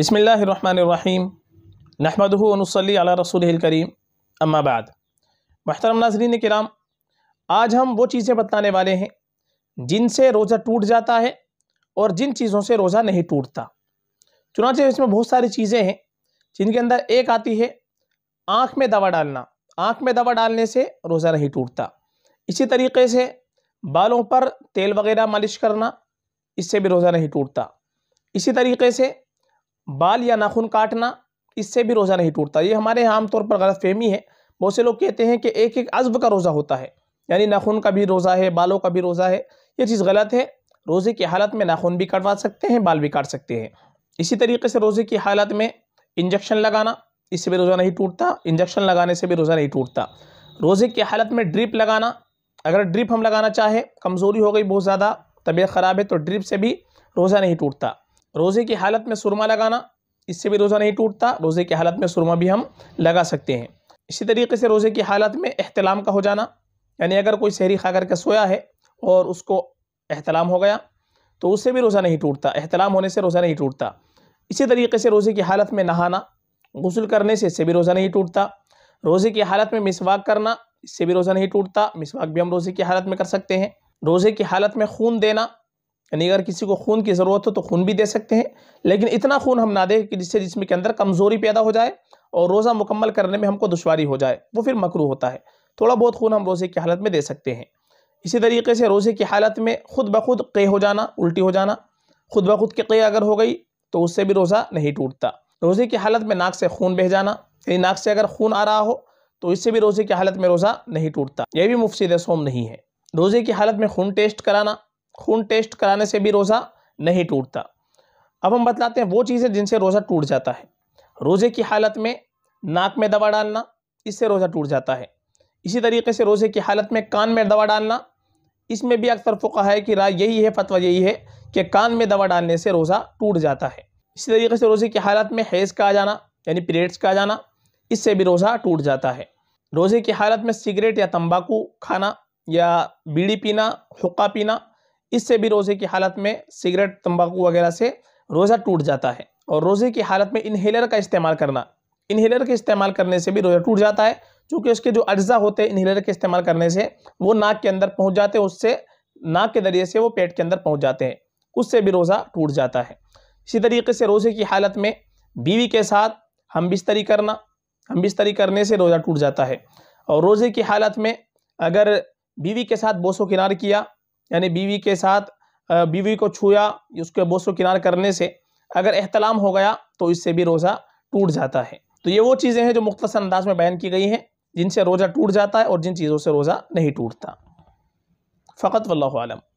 बसमीम नहमदनसली अला रसूल करीम अम्माबाद महतरम नाजरीन कराम आज हम वो चीज़ें बताने वाले हैं जिनसे रोज़ा टूट जाता है और जिन चीज़ों से रोज़ा नहीं टूटता चुनाचे इसमें बहुत सारी चीज़ें हैं जिनके अंदर एक आती है आँख में दवा डालना आँख में दवा डालने से रोज़ा नहीं टूटता इसी तरीके से बालों पर तेल वगैरह मालिश करना इससे भी रोज़ा नहीं टूटता इसी तरीके से बाल या नाखून काटना इससे भी रोज़ा नहीं टूटता ये हमारे यहाँ आमतौर पर गलत फहमी है बहुत से लोग कहते हैं कि एक एक अज़ब का रोज़ा होता है यानी नाखून का भी रोज़ा है बालों का भी रोज़ा है ये चीज़ गलत है रोज़े की हालत में नाखून भी कटवा सकते हैं बाल भी काट सकते हैं इसी तरीके से रोज़े की हालत में इंजेक्शन लगाना इससे भी रोज़ा नहीं टूटता इंजेक्शन लगाने से भी रोज़ा नहीं टूटता रोज़े की हालत में ड्रिप लगाना अगर ड्रिप हम लगाना चाहें कमज़ोरी हो गई बहुत ज़्यादा तबीयत ख़राब है तो ड्रिप से भी रोज़ा नहीं टूटता रोज़े की हालत में सुरमा लगाना इससे भी रोज़ा नहीं टूटता रोज़े की हालत में सुरमा भी हम लगा सकते हैं इसी तरीके से रोज़े की हालत में अहतलाम का हो जाना यानी अगर कोई शहरी खा करके सोया है और उसको अहतलाम हो गया तो उससे भी रोज़ा नहीं टूटता अहतलाम होने से रोज़ा नहीं टूटता इसी तरीके से रोज़े की हालत में नहाना गसल करने से इससे भी रोज़ा नहीं टूटता रोज़े की हालत में मिसवाक करना इससे भी रोज़ा नहीं टूटता मिसवाक भी हम रोज़े की हालत में कर सकते हैं रोज़े की हालत में खून देना यानी अगर किसी को खून की ज़रूरत हो तो खून भी दे सकते हैं लेकिन इतना खून हम ना दें कि जिससे जिसमें के अंदर कमज़ोरी पैदा हो जाए और रोज़ा मुकम्मल करने में हमको दुशारी हो जाए वो फिर मकरू होता है थोड़ा बहुत खून हम रोज़े की हालत में दे सकते हैं इसी तरीके से रोज़े की हालत में खुद ब खुद क़े हो जाना उल्टी हो जाना खुद ब खुद की क़े अगर हो गई तो उससे भी रोज़ा नहीं टूटता रोज़े की हालत में नाक से खून बह जाना यानी नाक से अगर खून आ रहा हो तो इससे भी रोज़े की हालत में रोज़ा नहीं टूटता यह भी मुफसद सोम नहीं है रोज़े की हालत में खून टेस्ट कराना खून टेस्ट कराने से भी रोज़ा नहीं टूटता अब हम बतलाते हैं वो चीज़ें जिनसे रोज़ा टूट जाता है रोज़े की हालत में नाक में दवा डालना इससे रोज़ा टूट जाता है इसी तरीके से रोज़े की हालत में कान में दवा डालना इसमें भी अक्सर फ़ुका है कि राय यही है फतवा यही है कि कान में दवा डालने से रोज़ा टूट जाता है इसी तरीके से रोज़े की हालत में हैज़ का आ जाना यानी पीरियड्स का आ जाना इससे भी रोज़ा टूट जाता है रोज़े की हालत में सिगरेट या तंबाकू खाना या बीड़ी पीना हुक्का पीना इससे भी रोज़े की हालत में सिगरेट तंबाकू वगैरह से रोज़ा टूट जाता है और रोज़े की हालत में इन्हीलर का इस्तेमाल करना इन्हेलर के इस्तेमाल करने से भी रोज़ा टूट जाता है क्योंकि उसके जो अज्जा होते हैं इन्हेलर के इस्तेमाल करने से वो नाक के अंदर पहुँच जाते हैं उससे नाक के ज़रिए से वो पेट के अंदर पहुँच जाते हैं उससे भी रोज़ा टूट जाता है इसी तरीके से रोज़े की हालत में बीवी के साथ हम बिस्तरी करना हम बिस्तरी करने से रोज़ा टूट जाता है और रोज़े की हालत में अगर बीवी के साथ बोसो किनार किया यानी बीवी के साथ बीवी को छूया उसके बोसो को किनार करने से अगर एहतलाम हो गया तो इससे भी रोज़ा टूट जाता है तो ये वो चीज़ें हैं जो मुख्तसर अंदाज में बयान की गई हैं जिनसे रोज़ा टूट जाता है और जिन चीज़ों से रोज़ा नहीं टूटता फ़कत वल्लम